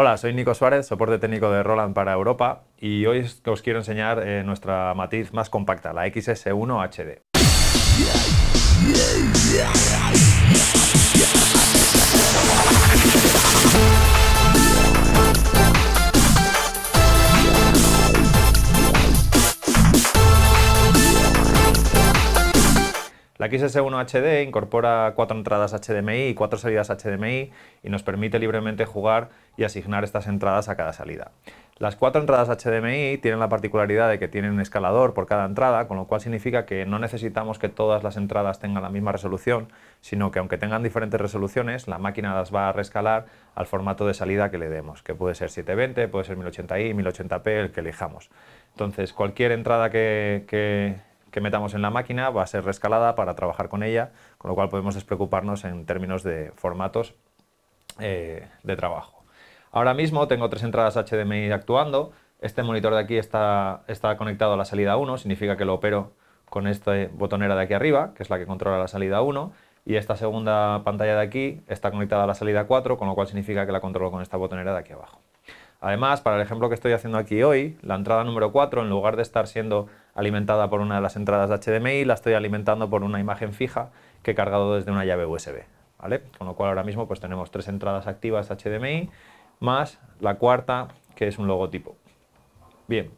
Hola, soy Nico Suárez, soporte técnico de Roland para Europa y hoy os quiero enseñar eh, nuestra matiz más compacta, la XS1 HD. La XS1 HD incorpora cuatro entradas HDMI y cuatro salidas HDMI y nos permite libremente jugar y asignar estas entradas a cada salida. Las cuatro entradas HDMI tienen la particularidad de que tienen un escalador por cada entrada, con lo cual significa que no necesitamos que todas las entradas tengan la misma resolución, sino que aunque tengan diferentes resoluciones, la máquina las va a rescalar al formato de salida que le demos, que puede ser 720, puede ser 1080i, 1080p, el que elijamos. Entonces, cualquier entrada que, que que metamos en la máquina va a ser rescalada para trabajar con ella, con lo cual podemos despreocuparnos en términos de formatos eh, de trabajo. Ahora mismo tengo tres entradas HDMI actuando, este monitor de aquí está, está conectado a la salida 1, significa que lo opero con esta botonera de aquí arriba, que es la que controla la salida 1, y esta segunda pantalla de aquí está conectada a la salida 4, con lo cual significa que la controlo con esta botonera de aquí abajo. Además, para el ejemplo que estoy haciendo aquí hoy, la entrada número 4, en lugar de estar siendo alimentada por una de las entradas HDMI, la estoy alimentando por una imagen fija que he cargado desde una llave USB. ¿vale? Con lo cual ahora mismo pues, tenemos tres entradas activas HDMI, más la cuarta, que es un logotipo. Bien,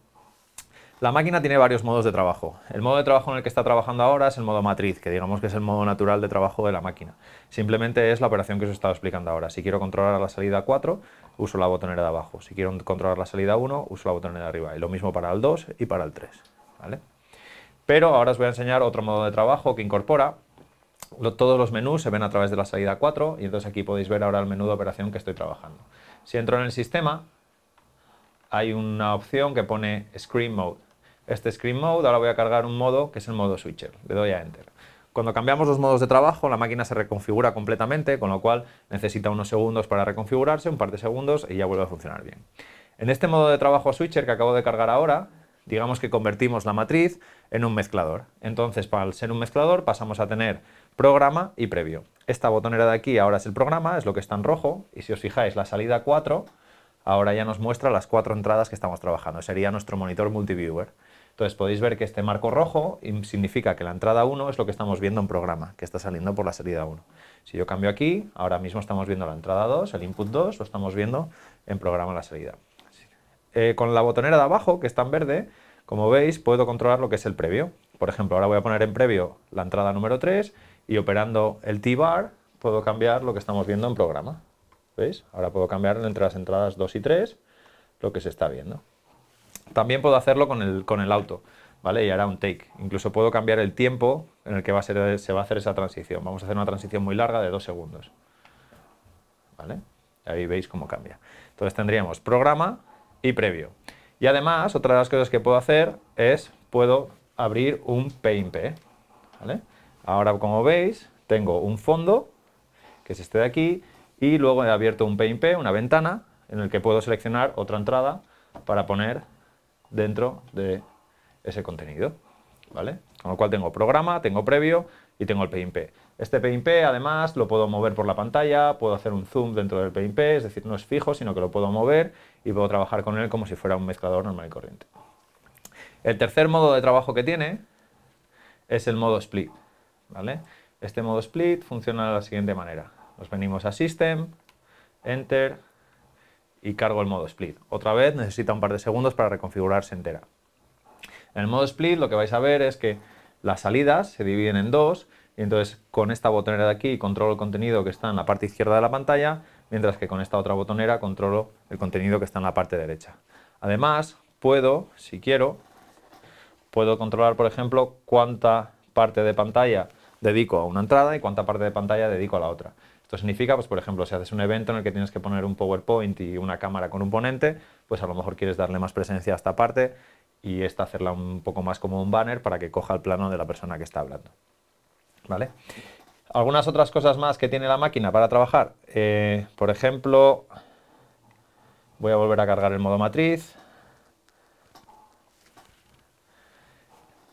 la máquina tiene varios modos de trabajo. El modo de trabajo en el que está trabajando ahora es el modo matriz, que digamos que es el modo natural de trabajo de la máquina. Simplemente es la operación que os he estado explicando ahora. Si quiero controlar la salida 4, uso la botonera de abajo. Si quiero controlar la salida 1, uso la botonera de arriba. Y lo mismo para el 2 y para el 3. Pero ahora os voy a enseñar otro modo de trabajo que incorpora. todos los menús se ven a través de la salida 4 y entonces aquí podéis ver ahora el menú de operación que estoy trabajando. Si entro en el sistema, hay una opción que pone Screen Mode este Screen Mode, ahora voy a cargar un modo que es el modo Switcher, le doy a Enter. Cuando cambiamos los modos de trabajo, la máquina se reconfigura completamente, con lo cual necesita unos segundos para reconfigurarse, un par de segundos y ya vuelve a funcionar bien. En este modo de trabajo switcher que acabo de cargar ahora, digamos que convertimos la matriz en un mezclador. Entonces, para ser un mezclador, pasamos a tener programa y previo. Esta botonera de aquí ahora es el programa, es lo que está en rojo, y si os fijáis, la salida 4 ahora ya nos muestra las cuatro entradas que estamos trabajando. Sería nuestro monitor multiviewer. Entonces podéis ver que este marco rojo significa que la entrada 1 es lo que estamos viendo en programa, que está saliendo por la salida 1. Si yo cambio aquí, ahora mismo estamos viendo la entrada 2, el input 2, lo estamos viendo en programa la salida. Eh, con la botonera de abajo, que está en verde, como veis, puedo controlar lo que es el previo. Por ejemplo, ahora voy a poner en previo la entrada número 3 y operando el T-bar puedo cambiar lo que estamos viendo en programa. ¿Veis? Ahora puedo cambiar entre las entradas 2 y 3, lo que se está viendo. También puedo hacerlo con el, con el auto, ¿vale? Y hará un take. Incluso puedo cambiar el tiempo en el que va a ser, se va a hacer esa transición. Vamos a hacer una transición muy larga de 2 segundos. ¿Vale? Ahí veis cómo cambia. Entonces tendríamos programa y previo. Y además, otra de las cosas que puedo hacer es, puedo abrir un PNP. Ahora, como veis, tengo un fondo, que es este de aquí, y luego he abierto un PIMP, una ventana, en el que puedo seleccionar otra entrada para poner dentro de ese contenido. ¿vale? Con lo cual tengo programa, tengo previo y tengo el PIMP. Este PIMP además lo puedo mover por la pantalla, puedo hacer un zoom dentro del PIMP, es decir, no es fijo, sino que lo puedo mover y puedo trabajar con él como si fuera un mezclador normal y corriente. El tercer modo de trabajo que tiene es el modo split. ¿vale? Este modo split funciona de la siguiente manera. Nos venimos a System, Enter y cargo el modo split. Otra vez necesita un par de segundos para reconfigurarse entera. En el modo split lo que vais a ver es que las salidas se dividen en dos y entonces con esta botonera de aquí controlo el contenido que está en la parte izquierda de la pantalla mientras que con esta otra botonera controlo el contenido que está en la parte derecha. Además puedo, si quiero, puedo controlar por ejemplo cuánta parte de pantalla dedico a una entrada y cuánta parte de pantalla dedico a la otra. Esto significa, pues, por ejemplo, si haces un evento en el que tienes que poner un PowerPoint y una cámara con un ponente, pues a lo mejor quieres darle más presencia a esta parte y esta hacerla un poco más como un banner para que coja el plano de la persona que está hablando. ¿Vale? Algunas otras cosas más que tiene la máquina para trabajar. Eh, por ejemplo, voy a volver a cargar el modo matriz.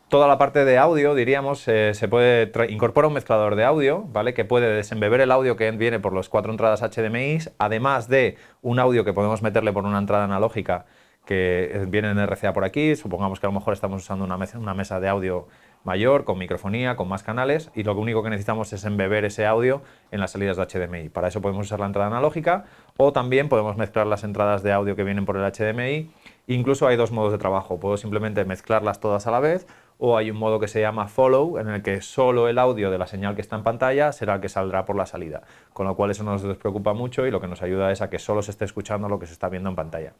Toda la parte de audio, diríamos, eh, se puede incorpora un mezclador de audio, ¿vale? Que puede desembeber el audio que viene por las cuatro entradas HDMI, además de un audio que podemos meterle por una entrada analógica que eh, viene en RCA por aquí, supongamos que a lo mejor estamos usando una, una mesa de audio mayor, con microfonía, con más canales y lo único que necesitamos es embeber ese audio en las salidas de HDMI. Para eso podemos usar la entrada analógica o también podemos mezclar las entradas de audio que vienen por el HDMI. Incluso hay dos modos de trabajo. Puedo simplemente mezclarlas todas a la vez o hay un modo que se llama follow en el que solo el audio de la señal que está en pantalla será el que saldrá por la salida. Con lo cual eso no nos preocupa mucho y lo que nos ayuda es a que solo se esté escuchando lo que se está viendo en pantalla.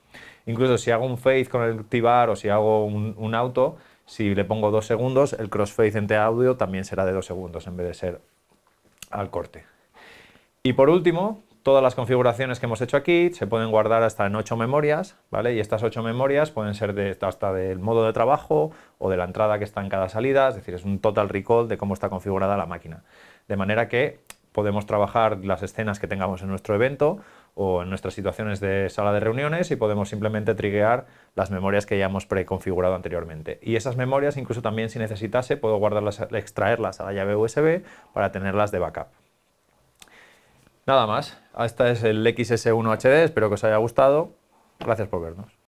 Incluso si hago un fade con el activar o si hago un auto, si le pongo dos segundos, el crossfade entre audio también será de dos segundos en vez de ser al corte. Y por último, todas las configuraciones que hemos hecho aquí se pueden guardar hasta en ocho memorias, ¿vale? Y estas ocho memorias pueden ser de, hasta del modo de trabajo o de la entrada que está en cada salida, es decir, es un total recall de cómo está configurada la máquina. De manera que podemos trabajar las escenas que tengamos en nuestro evento o en nuestras situaciones de sala de reuniones y podemos simplemente triguear las memorias que ya hemos preconfigurado anteriormente. Y esas memorias, incluso también si necesitase, puedo guardarlas, extraerlas a la llave USB para tenerlas de backup. Nada más, este es el XS1 HD, espero que os haya gustado. Gracias por vernos.